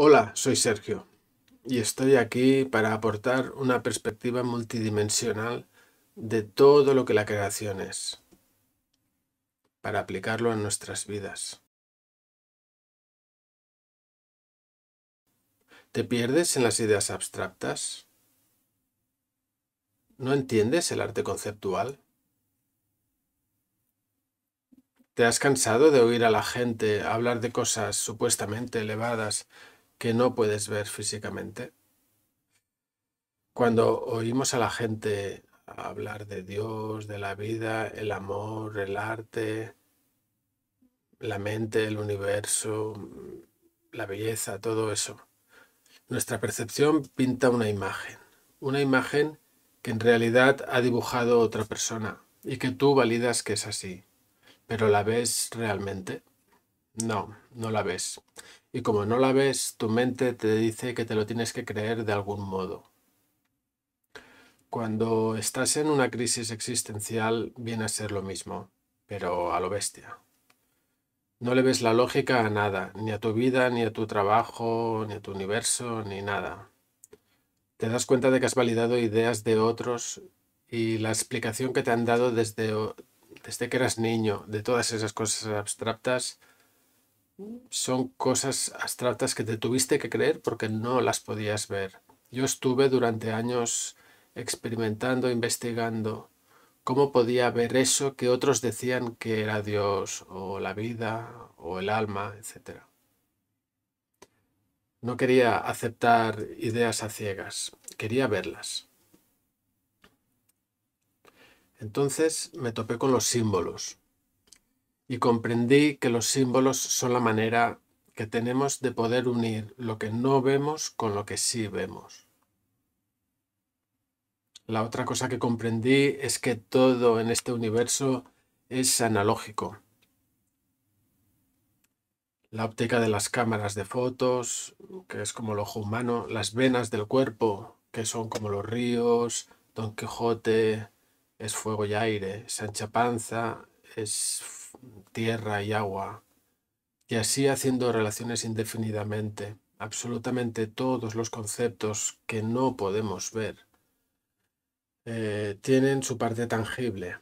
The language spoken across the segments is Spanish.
Hola, soy Sergio y estoy aquí para aportar una perspectiva multidimensional de todo lo que la creación es, para aplicarlo a nuestras vidas. ¿Te pierdes en las ideas abstractas? ¿No entiendes el arte conceptual? ¿Te has cansado de oír a la gente hablar de cosas supuestamente elevadas que no puedes ver físicamente. Cuando oímos a la gente hablar de Dios, de la vida, el amor, el arte, la mente, el universo, la belleza, todo eso, nuestra percepción pinta una imagen, una imagen que en realidad ha dibujado otra persona y que tú validas que es así, pero la ves realmente. No, no la ves. Y como no la ves, tu mente te dice que te lo tienes que creer de algún modo. Cuando estás en una crisis existencial viene a ser lo mismo, pero a lo bestia. No le ves la lógica a nada, ni a tu vida, ni a tu trabajo, ni a tu universo, ni nada. Te das cuenta de que has validado ideas de otros y la explicación que te han dado desde, desde que eras niño de todas esas cosas abstractas son cosas abstractas que te tuviste que creer porque no las podías ver. Yo estuve durante años experimentando, investigando cómo podía ver eso que otros decían que era Dios o la vida o el alma, etc. No quería aceptar ideas a ciegas, quería verlas. Entonces me topé con los símbolos, y comprendí que los símbolos son la manera que tenemos de poder unir lo que no vemos con lo que sí vemos. La otra cosa que comprendí es que todo en este universo es analógico. La óptica de las cámaras de fotos, que es como el ojo humano, las venas del cuerpo, que son como los ríos, Don Quijote, es fuego y aire, Sancha Panza, es tierra y agua, y así haciendo relaciones indefinidamente, absolutamente todos los conceptos que no podemos ver eh, tienen su parte tangible,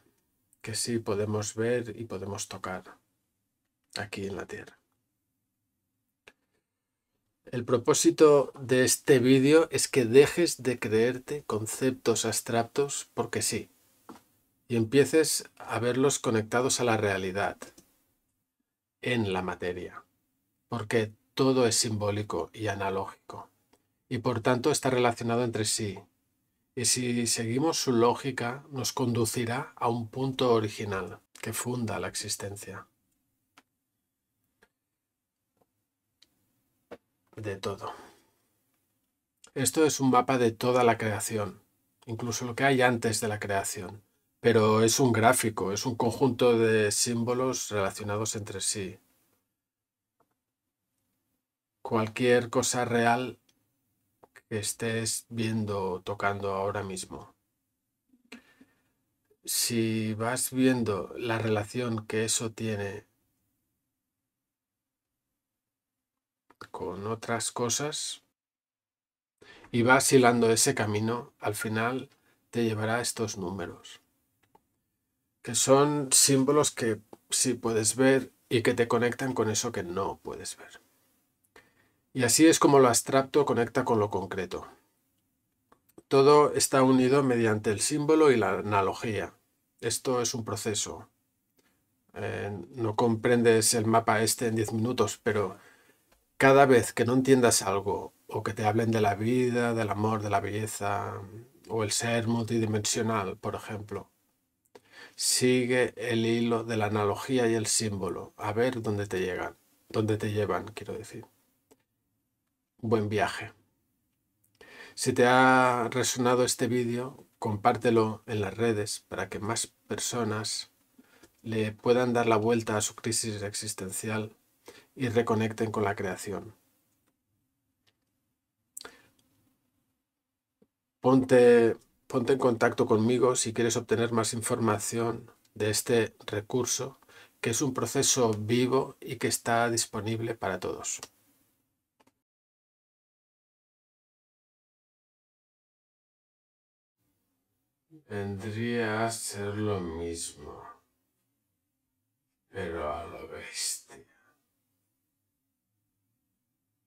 que sí podemos ver y podemos tocar aquí en la Tierra. El propósito de este vídeo es que dejes de creerte conceptos abstractos porque sí y empieces a verlos conectados a la realidad, en la materia, porque todo es simbólico y analógico, y por tanto está relacionado entre sí, y si seguimos su lógica nos conducirá a un punto original que funda la existencia de todo. Esto es un mapa de toda la creación, incluso lo que hay antes de la creación pero es un gráfico, es un conjunto de símbolos relacionados entre sí. Cualquier cosa real que estés viendo o tocando ahora mismo. Si vas viendo la relación que eso tiene con otras cosas y vas hilando ese camino, al final te llevará a estos números que son símbolos que sí puedes ver y que te conectan con eso que no puedes ver. Y así es como lo abstracto conecta con lo concreto. Todo está unido mediante el símbolo y la analogía. Esto es un proceso. Eh, no comprendes el mapa este en diez minutos, pero cada vez que no entiendas algo o que te hablen de la vida, del amor, de la belleza o el ser multidimensional, por ejemplo, Sigue el hilo de la analogía y el símbolo, a ver dónde te llegan, dónde te llevan, quiero decir. Buen viaje. Si te ha resonado este vídeo, compártelo en las redes para que más personas le puedan dar la vuelta a su crisis existencial y reconecten con la creación. Ponte Ponte en contacto conmigo si quieres obtener más información de este recurso, que es un proceso vivo y que está disponible para todos. Vendría a ser lo mismo,